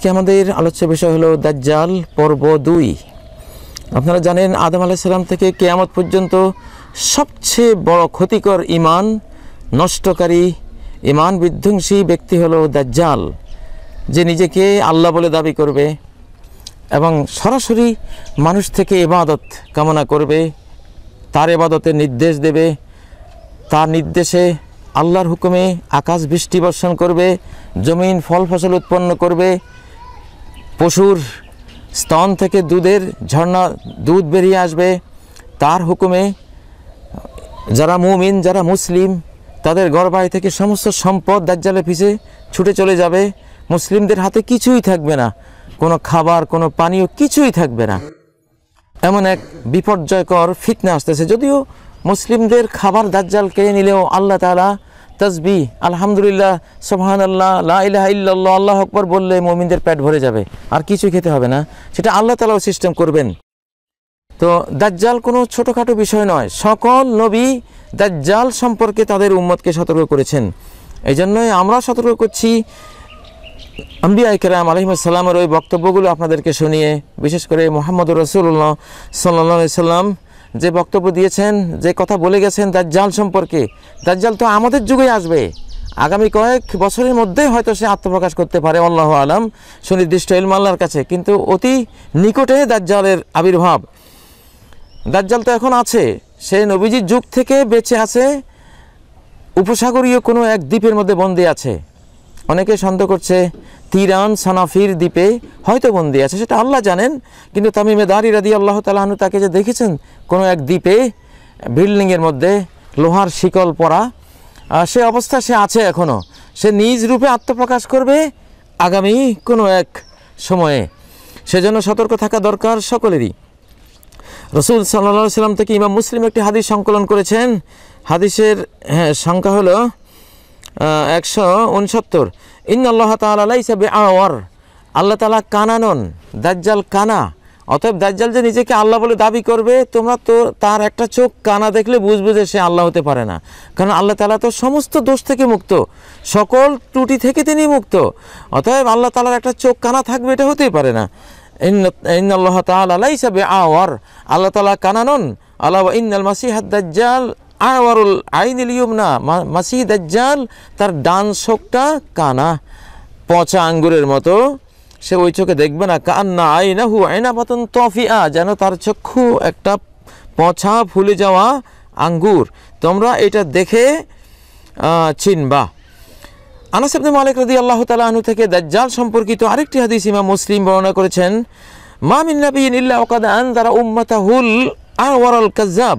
আজকে আমাদের আলোচ্য বিষয় হলো দাজ্জাল পর্ব দুই আপনারা জানেন আদম আলাইসাল্লাম থেকে কেয়ামত পর্যন্ত সবচেয়ে বড় ক্ষতিকর ইমান নষ্টকারী ইমান বিধ্বংসী ব্যক্তি হলো দাজ্জাল যে নিজেকে আল্লাহ বলে দাবি করবে এবং সরাসরি মানুষ থেকে এবাদত কামনা করবে তার এবাদতের নির্দেশ দেবে তার নির্দেশে আল্লাহর হুকুমে আকাশ বৃষ্টি বর্ষণ করবে জমিন ফল ফসল উৎপন্ন করবে পশুর স্তন থেকে দুধের ঝর্ণা দুধ বেরিয়ে আসবে তার হুকুমে যারা মুমিন যারা মুসলিম তাদের গর্বাই থেকে সমস্ত সম্পদ দাজ্জালের পিছে ছুটে চলে যাবে মুসলিমদের হাতে কিছুই থাকবে না কোনো খাবার কোনো পানীয় কিছুই থাকবে না এমন এক বিপর্যয়কর ফিটনেস আসতেছে যদিও মুসলিমদের খাবার দাজ্জাল কেড়ে নিলেও আল্লাহ তালা তসবি আলহামদুলিল্লাহ সোহান আল্লাহ লাহ ইল্লাহ আল্লাহ আকবর বললে মোমিনদের পেট ভরে যাবে আর কিছু খেতে হবে না সেটা আল্লাহ তালাও সিস্টেম করবেন তো দাজ্জাল কোনো ছোটোখাটো বিষয় নয় সকল নবী দাজ্জাল সম্পর্কে তাদের উম্মতকে সতর্ক করেছেন এই জন্যই আমরা সতর্ক করছি আম্বিয়া কেরাম আলহিমসাল্লামের ওই বক্তব্যগুলো আপনাদেরকে শুনিয়ে বিশেষ করে মোহাম্মদ রসুল্লাহ সাল্লা সাল্লাম যে বক্তব্য দিয়েছেন যে কথা বলে গেছেন দাজ্জাল সম্পর্কে দাজ্জাল তো আমাদের যুগে আসবে আগামী কয়েক বছরের মধ্যেই হয়তো সে আত্মপ্রকাশ করতে পারে আল্লাহ আলম সুনির্দিষ্ট ইলমাল্লার কাছে কিন্তু অতি নিকটে দাজ্জালের আবির্ভাব দাজ্জাল তো এখন আছে সে নবীজির যুগ থেকে বেঁচে আছে উপসাগরীয় কোনো এক দ্বীপের মধ্যে বন্দী আছে অনেকে সন্দেহ করছে তিরান সানাফির দ্বীপে হয়তো বন্দি আছে সেটা আল্লাহ জানেন কিন্তু তামিমে মেদারি রাদি আল্লাহ তালাহনু তাকে যে দেখেছেন কোনো এক দ্বীপে বিল্ডিংয়ের মধ্যে লোহার শিকল পরা সে অবস্থা সে আছে এখনও সে নিজ রূপে আত্মপ্রকাশ করবে আগামী কোনো এক সময়ে সেজন্য সতর্ক থাকা দরকার সকলেরই রসুল সাল্লা সাল্লাম থেকে ইমাম মুসলিম একটি হাদিস সংকলন করেছেন হাদিসের হ্যাঁ সংখ্যা হলো একশো উনসত্তর ইন আল্লাহ তালাই হিসাবে আওয়ার আল্লাহ তালা কানানন দাজ্জাল কানা অতএব দাজ্জাল যে নিজেকে আল্লাহ বলে দাবি করবে তোমরা তো তার একটা চোখ কানা দেখলে বুঝবে যে সে আল্লাহ হতে পারে না কারণ আল্লাহ তালা তো সমস্ত দোষ থেকে মুক্ত সকল ত্রুটি থেকে তিনি মুক্ত অতএব আল্লাহ তালার একটা চোখ কানা থাকবে এটা হতেই পারে না ইন আল্লাহ তালা হিসাবে আওয়ার আল্লাহ তালা কানানন আল্লাহ ইন্নাল মাসিহাদ দাজ্জাল আওয়ারুল আইনিল ইউমনা মাসি দাজ্জাল তার ডান চোখটা কানা পচা আঙ্গুরের মতো সে ওই চোখে দেখবে না কান্না আইনা হু আইনা পাতন তফিয়া যেন তার চক্ষু একটা পচা ফুলে যাওয়া আঙ্গুর তোমরা এটা দেখে চিনবা আনাস আব্দুল মালিক রদি আল্লাহ তালু থেকে দাজ্জাল সম্পর্কিত আরেকটি হাদিস ইমা মুসলিম বর্ণনা করেছেন মা মিন নবীন ইল্লা ওকাদ আন তারা উম্মাতা হুল আর ওয়ারাল কাজাব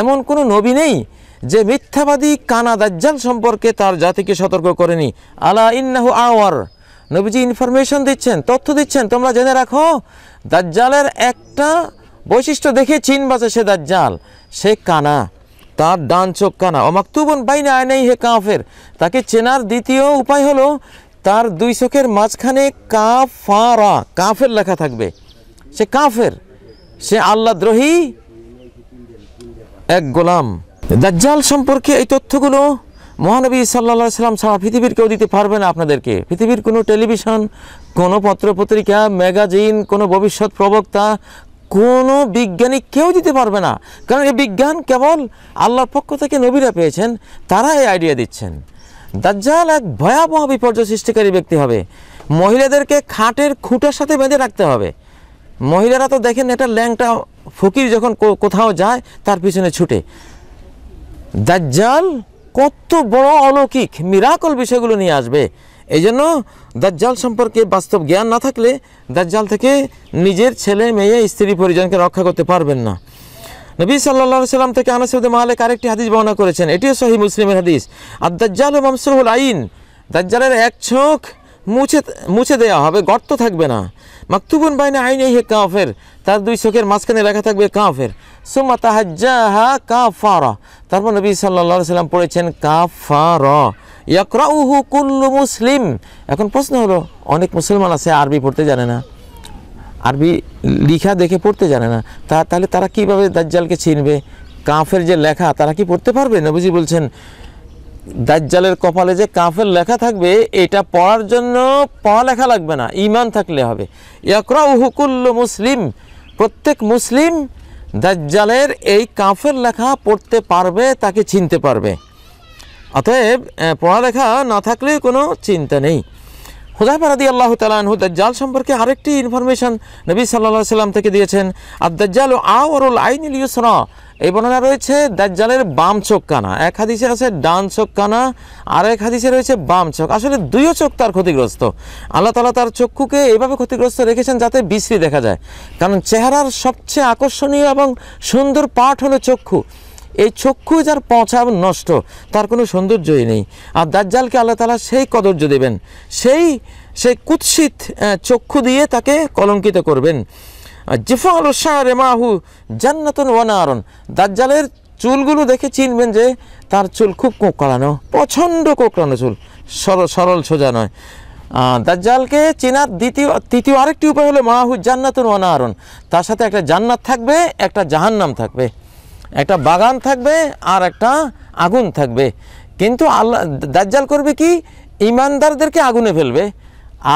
এমন কোনো নবী নেই যে মিথ্যাবাদী কানা দাজ্জাল সম্পর্কে তার জাতিকে সতর্ক করেনি আলা ইন্নাহু আওয়ার নবীজি ইনফরমেশন দিচ্ছেন তথ্য দিচ্ছেন তোমরা জেনে রাখো দাজ্জালের একটা বৈশিষ্ট্য দেখে চিন বাজে সে দাজ্জাল সে কানা তার ডান চোখ কানা অমাকতুবন বাইনা আয়নাই হে কাফের তাকে চেনার দ্বিতীয় উপায় হলো তার দুই চোখের মাঝখানে কাফারা কাফের লেখা থাকবে সে কাফের সে আল্লাদ্রোহী এক গোলাম দাজ্জাল সম্পর্কে এই তথ্যগুলো মহানবী সাল্লা সাল্লাম সারা পৃথিবীর কেউ দিতে পারবে না আপনাদেরকে পৃথিবীর কোনো টেলিভিশন কোনো পত্রপত্রিকা ম্যাগাজিন কোনো ভবিষ্যৎ প্রবক্তা কোনো বিজ্ঞানী কেউ দিতে পারবে না কারণ এই বিজ্ঞান কেবল আল্লাহর পক্ষ থেকে নবীরা পেয়েছেন তারা এই আইডিয়া দিচ্ছেন দাজ্জাল এক ভয়াবহ বিপর্যয় সৃষ্টিকারী ব্যক্তি হবে মহিলাদেরকে খাটের খুঁটার সাথে বেঁধে রাখতে হবে মহিলারা তো দেখেন এটা ল্যাংটা ফকির যখন কোথাও যায় তার পিছনে ছুটে দাজ্জাল কত বড় অলৌকিক মিরাকল বিষয়গুলো নিয়ে আসবে এই জন্য দাজ্জাল সম্পর্কে বাস্তব জ্ঞান না থাকলে দাজ্জাল থেকে নিজের ছেলে মেয়ে স্ত্রী পরিজনকে রক্ষা করতে পারবেন না নবী সাল্লা সাল্লাম থেকে আনাসুদ্দ মালিক আরেকটি হাদিস বর্ণনা করেছেন এটিও সহি মুসলিমের হাদিস আর দাজ্জাল ও মামসুল আইন দাজ্জালের এক ছোঁক মুছে মুছে দেওয়া হবে গর্ত থাকবে না মাকতুবন আইন আইনে হে কাফের তার দুই চোখের মাঝখানে লেখা থাকবে কাফের সুমা তাহাজ্জাহা কাফারা তারপর নবী সাল্লা সাল্লাম পড়েছেন কাফার ইয়াকরাউহু কুল্লু মুসলিম এখন প্রশ্ন হলো অনেক মুসলমান আছে আরবি পড়তে জানে না আরবি লিখা দেখে পড়তে জানে না তা তাহলে তারা কিভাবে দাজ্জালকে চিনবে কাফের যে লেখা তারা কি পড়তে পারবে নবীজি বলছেন দাজ্জালের কপালে যে কাফের লেখা থাকবে এটা পড়ার জন্য পড়ালেখা লাগবে না ইমান থাকলে হবে ইয়করা হুকুল্ল মুসলিম প্রত্যেক মুসলিম দাজ্জালের এই কাফের লেখা পড়তে পারবে তাকে চিনতে পারবে অতএব পড়ালেখা না থাকলে কোনো চিন্তা নেই হুজাইফা রাদি আল্লাহ তালাহু দাজ্জাল সম্পর্কে আরেকটি ইনফরমেশন নবী সাল্লা সাল্লাম থেকে দিয়েছেন আর দাজ্জাল আওয়ারুল আইনুল ইউসরা এই বর্ণনা রয়েছে দাজ্জালের বাম চোখ কানা এক হাদিসে আছে ডান চোখ কানা আর এক হাদিসে রয়েছে বাম চোখ আসলে দুইও চোখ তার ক্ষতিগ্রস্ত আল্লাহ তালা তার চক্ষুকে এভাবে ক্ষতিগ্রস্ত রেখেছেন যাতে বিশ্রী দেখা যায় কারণ চেহারার সবচেয়ে আকর্ষণীয় এবং সুন্দর পাঠ হলো চক্ষু এই চক্ষু যার পচা এবং নষ্ট তার কোনো সৌন্দর্যই নেই আর দাজ্জালকে আল্লাহ তালা সেই কদর্য দেবেন সেই সেই কুৎসিত চক্ষু দিয়ে তাকে কলঙ্কিত করবেন জিফাল শাহ রেমাহু জান্নাতন ওয়ানারন দাজ্জালের চুলগুলো দেখে চিনবেন যে তার চুল খুব কোঁকড়ানো প্রচণ্ড কোঁকড়ানো চুল সরল সরল সোজা নয় দাজ্জালকে চেনার দ্বিতীয় তৃতীয় আরেকটি উপায় হলো মাহু জান্নাতন ওয়ানারন তার সাথে একটা জান্নাত থাকবে একটা জাহান্নাম থাকবে একটা বাগান থাকবে আর একটা আগুন থাকবে কিন্তু আল্লাহ দাজ্জাল করবে কি ইমানদারদেরকে আগুনে ফেলবে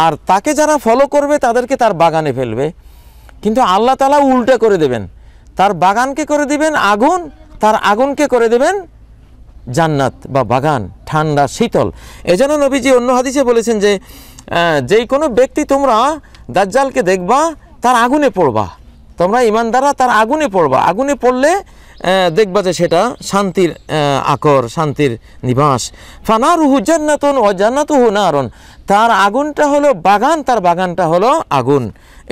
আর তাকে যারা ফলো করবে তাদেরকে তার বাগানে ফেলবে কিন্তু আল্লাহ তালা উল্টা করে দেবেন তার বাগানকে করে দিবেন আগুন তার আগুনকে করে দেবেন জান্নাত বা বাগান ঠান্ডা শীতল এজন্য নবীজি অন্য হাদিসে বলেছেন যে যেই কোনো ব্যক্তি তোমরা দাজ্জালকে দেখবা তার আগুনে পড়বা তোমরা ইমান দ্বারা তার আগুনে পড়বা আগুনে পড়লে দেখবা যে সেটা শান্তির আকর শান্তির নিবাস ফানারুহু জান্নাতন ও জান্নাতুহু নারন তার আগুনটা হলো বাগান তার বাগানটা হলো আগুন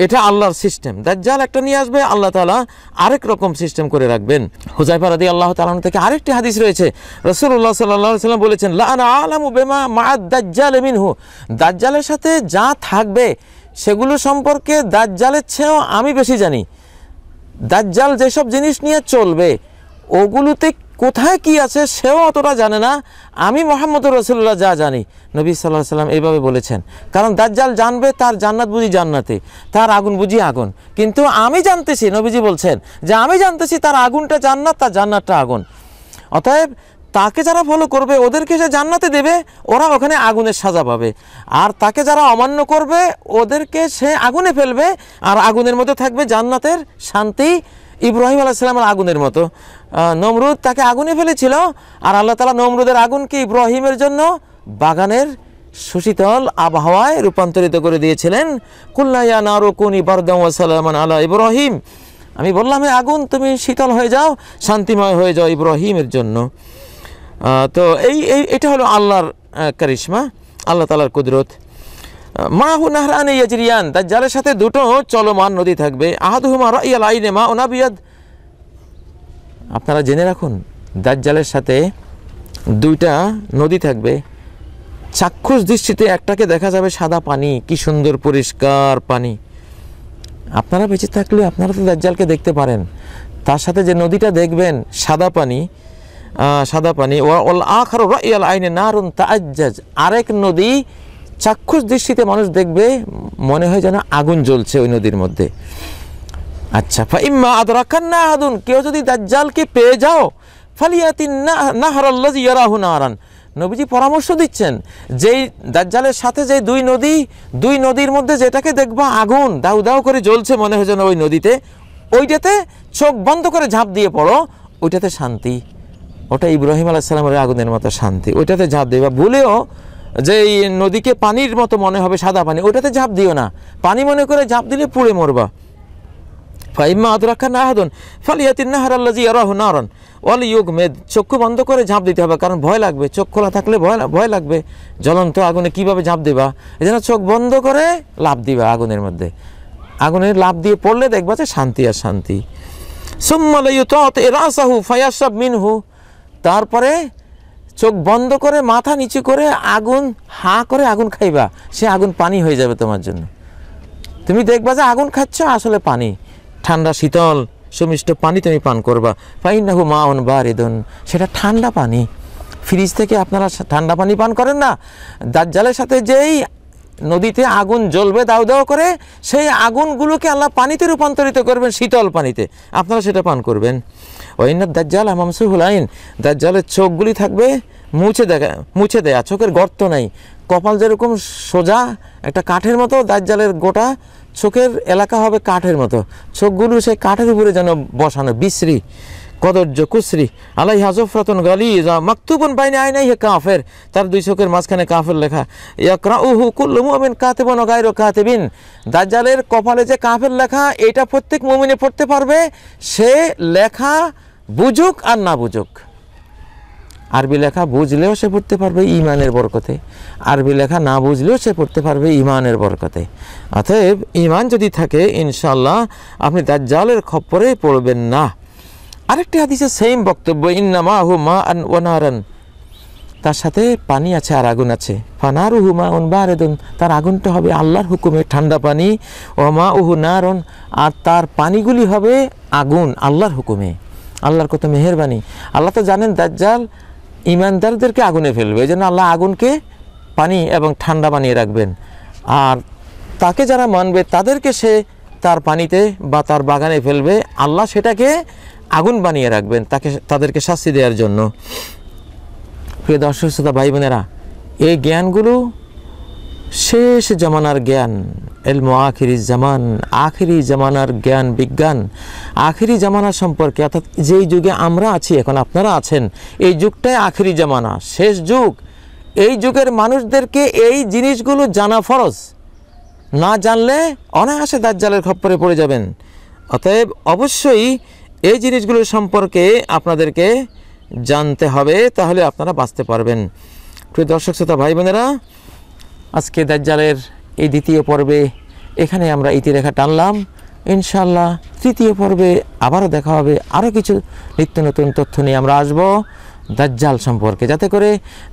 এটা আল্লাহর সিস্টেম দাজ্জাল একটা নিয়ে আসবে আল্লাহ তালা আরেক রকম সিস্টেম করে রাখবেন হুজাইফা আদি আল্লাহ তালন থেকে আরেকটি হাদিস রয়েছে রসুল্লাহ সাল্লাম বলেছেন লানা বেমা মা দাজ্জাল মিনহু দাজ্জালের সাথে যা থাকবে সেগুলো সম্পর্কে দাজ্জালের চেয়েও আমি বেশি জানি দাজ্জাল যেসব জিনিস নিয়ে চলবে ওগুলোতে কোথায় কি আছে সেও অতটা জানে না আমি মোহাম্মদ রসুল্লাহ যা জানি নবী সাল্লাহ সাল্লাম এইভাবে বলেছেন কারণ দাজ্জাল জানবে তার জান্নাত বুঝি জান্নাতে তার আগুন বুঝি আগুন কিন্তু আমি জানতেছি নবীজি বলছেন যে আমি জানতেছি তার আগুনটা জান্নাত তার জান্নাতটা আগুন অতএব তাকে যারা ফলো করবে ওদেরকে সে জান্নাতে দেবে ওরা ওখানে আগুনের সাজা পাবে আর তাকে যারা অমান্য করবে ওদেরকে সে আগুনে ফেলবে আর আগুনের মধ্যে থাকবে জান্নাতের শান্তি ইব্রাহিম আলাইসালামের আগুনের মতো নমরুদ তাকে আগুনে ফেলেছিল আর আল্লাহ তালা নমরুদের আগুনকে ইব্রাহিমের জন্য বাগানের সুশীতল আবহাওয়ায় রূপান্তরিত করে দিয়েছিলেন কুল্লাইয়া নারুকুনি বারদামান আলা ইব্রাহিম আমি বললাম আগুন তুমি শীতল হয়ে যাও শান্তিময় হয়ে যাও ইব্রাহিমের জন্য তো এই এই এটা হলো আল্লাহর কারিশমা আল্লাহ তালার কুদরত মাহু নাহরান ইয়াজরিয়ান দাজ্জালের সাথে দুটো চলমান নদী থাকবে আহাদুহুমা রাইয়াল আইনে মা ওনাবিয়াদ আপনারা জেনে রাখুন দাজ্জালের সাথে দুইটা নদী থাকবে চাক্ষুষ দৃষ্টিতে একটাকে দেখা যাবে সাদা পানি কি সুন্দর পরিষ্কার পানি আপনারা বেঁচে থাকলে আপনারা তো দাজ্জালকে দেখতে পারেন তার সাথে যে নদীটা দেখবেন সাদা পানি সাদা পানি ওয়াল আখার আইনে নারুন তাজ্জাজ আরেক নদী চাক্ষুষ দৃষ্টিতে মানুষ দেখবে মনে হয় যেন আগুন জ্বলছে ওই নদীর মধ্যে আচ্ছা ফাইম্মা না আহাদুন কেউ যদি দাজ্জালকে পেয়ে যাও ফালিয়াতিন নাহরাল্লাজি ইয়ারাহু নারান নবীজি পরামর্শ দিচ্ছেন যেই দাজ্জালের সাথে যে দুই নদী দুই নদীর মধ্যে যেটাকে দেখবা আগুন দাউ দাউ করে জ্বলছে মনে হয় যেন ওই নদীতে ওইটাতে চোখ বন্ধ করে ঝাঁপ দিয়ে পড়ো ওইটাতে শান্তি ওটা ইব্রাহিম আলাহ সালামের আগুনের মতো শান্তি ওইটাতে ঝাঁপ দেবা বলেও যে এই নদীকে পানির মতো মনে হবে সাদা পানি ওটাতে ঝাঁপ দিও না পানি মনে করে ঝাঁপ দিলে পুড়ে মরবা ফাইম্মা আদরাক্ষা নাহাদন ফালিয়াতিন নাহার আল্লাহ ইয়ারাহ নারন ওয়াল ইয়োগ মেদ চক্ষু বন্ধ করে ঝাঁপ দিতে হবে কারণ ভয় লাগবে চোখ খোলা থাকলে ভয় ভয় লাগবে জ্বলন্ত আগুনে কিভাবে ঝাঁপ দেবা জন্য চোখ বন্ধ করে লাভ দিবা আগুনের মধ্যে আগুনে লাভ দিয়ে পড়লে দেখবা যে শান্তি আর শান্তি সুম্মালয়ু তত এ রাসাহু ফায়াসাব মিনহু তারপরে চোখ বন্ধ করে মাথা নিচু করে আগুন হা করে আগুন খাইবা সে আগুন পানি হয়ে যাবে তোমার জন্য তুমি দেখবা যে আগুন খাচ্ছ আসলে পানি ঠান্ডা শীতল সুমিষ্ট পানি তুমি পান করবা না ফাইনাহু মাউন রেদন সেটা ঠান্ডা পানি ফ্রিজ থেকে আপনারা ঠান্ডা পানি পান করেন না দার্জালের সাথে যেই নদীতে আগুন জ্বলবে দাও দাও করে সেই আগুনগুলোকে আল্লাহ পানিতে রূপান্তরিত করবেন শীতল পানিতে আপনারা সেটা পান করবেন ওইনাথ দাজ্জাল আমামসুহুল আইন দাজ্জালের চোখগুলি থাকবে মুছে দেখা মুছে দেয়া চোখের গর্ত নাই কপাল যেরকম সোজা একটা কাঠের মতো দাজ্জালের গোটা চোখের এলাকা হবে কাঠের মতো চোখগুলো সেই কাঠের উপরে যেন বসানো বিশ্রী কদর্য কুসরি আলাই হাজফরাতন যা মাকতুবন বাইনে আয় নাই হে কাফের তার দুই চোখের মাঝখানে কাফের লেখা ইয়াকরা উহু কুল্লু মুমিন কাতেবন কাতে বিন দাজ্জালের কপালে যে কাফের লেখা এটা প্রত্যেক মুমিনে পড়তে পারবে সে লেখা বুঝুক আর না বুঝুক আরবি লেখা বুঝলেও সে পড়তে পারবে ইমানের বরকতে আরবি লেখা না বুঝলেও সে পড়তে পারবে ইমানের বরকতে অতএব ইমান যদি থাকে ইনশাল্লাহ আপনি দাজ্জালের খপ্পরেই পড়বেন না আরেকটি হাদিসে সেম বক্তব্য ইন্নামা হু মা আন ওনারন তার সাথে পানি আছে আর আগুন আছে উহু হুমা উন বারেদুন তার আগুনটা হবে আল্লাহর হুকুমে ঠান্ডা পানি ওমা উহু নারন আর তার পানিগুলি হবে আগুন আল্লাহর হুকুমে আল্লাহর কত মেহরবানি আল্লাহ তো জানেন দাজ্জাল ইমানদারদেরকে আগুনে ফেলবে এই জন্য আল্লাহ আগুনকে পানি এবং ঠান্ডা বানিয়ে রাখবেন আর তাকে যারা মানবে তাদেরকে সে তার পানিতে বা তার বাগানে ফেলবে আল্লাহ সেটাকে আগুন বানিয়ে রাখবেন তাকে তাদেরকে শাস্তি দেওয়ার জন্য প্রিয় দর্শক শ্রোতা ভাই বোনেরা এই জ্ঞানগুলো শেষ জমানার জ্ঞান এলমো আখিরি জামান আখিরি জামানার জ্ঞান বিজ্ঞান আখিরি জামানা সম্পর্কে অর্থাৎ যেই যুগে আমরা আছি এখন আপনারা আছেন এই যুগটাই আখিরি জামানা শেষ যুগ এই যুগের মানুষদেরকে এই জিনিসগুলো জানা ফরজ না জানলে অনায়াসে দাজ্জালের খপ্পরে পড়ে যাবেন অতএব অবশ্যই এই জিনিসগুলো সম্পর্কে আপনাদেরকে জানতে হবে তাহলে আপনারা বাঁচতে পারবেন প্রিয় দর্শক শ্রোতা ভাই বোনেরা আজকে দাজ্জালের এই দ্বিতীয় পর্বে এখানে আমরা ইতিরেখা টানলাম ইনশাল্লাহ তৃতীয় পর্বে আবারও দেখা হবে আরও কিছু নিত্য নতুন তথ্য নিয়ে আমরা আসবো দাজ্জাল সম্পর্কে যাতে করে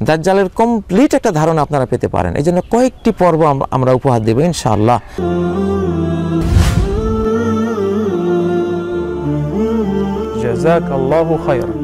দাজ্জালের কমপ্লিট একটা ধারণা আপনারা পেতে পারেন এই জন্য কয়েকটি পর্ব আমরা উপহার দেব ইনশাআল্লাহ জাজাক খায়রা